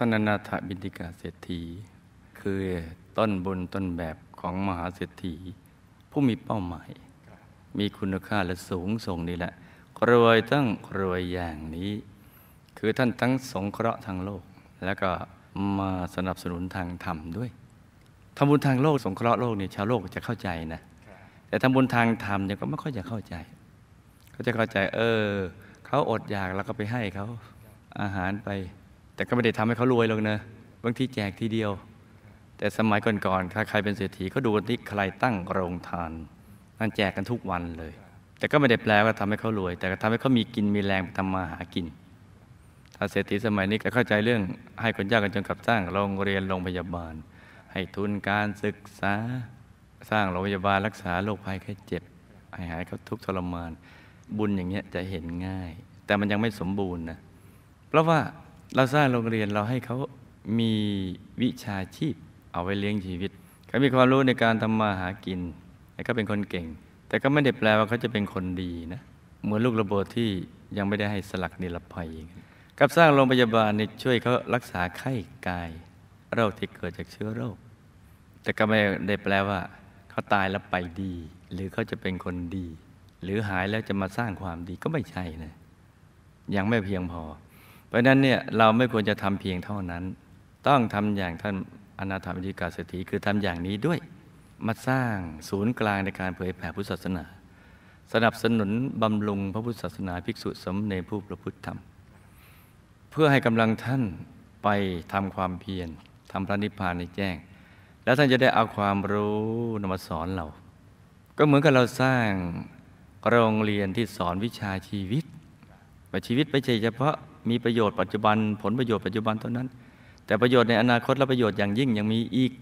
ท่านนาถบินติกาเศรษฐีคือต้นบนต้นแบบของมหาเศรษฐีผู้มีเป้าหมายมีคุณค่าและสูงส่งนี่แหละรวยตั้งรวยอย่างนี้ คือท่านทั้งสงเคราะห์ทางโลก แล้วก็มาสนับสนุนทางธรรมด้วยทำบุญทางโลกสงเคราะห์โลกเนี่ยชาวโลกจะเข้าใจนะแต่ทำบุญทางธรรมเนี่ยก็ไม่ค่อยจะเข้าใจ เขาจะเข้าใจ เออ เขาอดอยากแล้วก็ไปให้เขาอาหารไปแต่ก็ไม่ได้ทำให้เขารวยหรอกนะบางทีแจกทีเดียว แต่สมัยก่อนๆถ้าใครเป็นเศรษฐีก็ดูที่ใครตั้งโรงทานนั่นแจกกันทุกวันเลย แต่ก็ไม่ได้แปลว่าทำให้เขารวย แต่ก็ทำให้เขามีกินมีแรงไปทำมาหากินถ้าเศรษฐีสมัยนี้ก็เข้าใจเรื่องให้คนยากนจนกับสร้างโรงเรียนโรงพยาบาล ให้ทุนการศึกษาสร้างโรงพยาบาลรักษาโรคภัยแค่เจ็บให้หายเขาทุกทรมาน บุญอย่างเงี้ยจะเห็นง่าย แต่มันยังไม่สมบูรณ์นะเพราะว่าเราสร้างโรงเรียนเราให้เขามีวิชาชีพ เอาไว้เลี้ยงชีวิตเขามีความรู้ในการทำมาหากินแล้วก็เป็นคนเก่ง แต่ก็ไม่ได้แปลว่าเขาจะเป็นคนดีนะเหมือนลูกระเบิดที่ยังไม่ได้ให้สลักนิรภัยกับสร้างโรงพยาบาลในช่วยเขารักษาไข้กายโรคที่เกิดจากเชื้อโรค แต่ก็ไม่ได้แปลว่าเขาตายแล้วไปดี หรือเขาจะเป็นคนดี หรือหายแล้วจะมาสร้างความดีก็ไม่ใช่นะ ยังไม่เพียงพอเพราะนั้นเนี่ยเราไม่ควรจะทำเพียงเท่านั้น ต้องทำอย่างท่านอนาถามิติกาเศรษฐีคือทำอย่างนี้ด้วย มาสร้างศูนย์กลางในการเผยแผ่พุทธศาสนา สนับสนุนบำรุงพระพุทธศาสนาภิกษุสมเนรผู้ประพฤติธรรม เพื่อให้กำลังท่านไปทำความเพียรทำพระนิพพานในแจ้ง แล้วท่านจะได้เอาความรู้นำมาสอนเราก็เหมือนกับเราสร้างโรงเรียนที่สอนวิชาชีวิตว่ชีวิตไม่ใช่เฉพาะมีประโยชน์ปัจจุบันผลประโยชน์ปัจจุบันเท่านั้น แต่ประโยชน์ในอนาคตและประโยชน์อย่างยิ่งยังมีอีก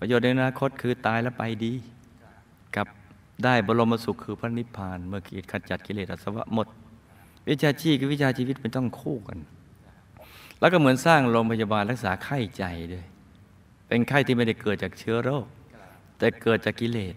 ประโยชน์ในอนาคตคือตายแล้วไปดี กับได้บรมสุขคือพระนิพพาน เมื่อกิดขจัดกิเลสอสวะหมด วิชาชีพกับวิชาชีวิตเป็นต้องคู่กัน แล้วก็เหมือนสร้างโรงพยาบาลรักษาไข้ใจด้วยเป็นไข้ที่ไม่ได้เกิดจากเชื้อโรคแต่เกิดจากกิเลส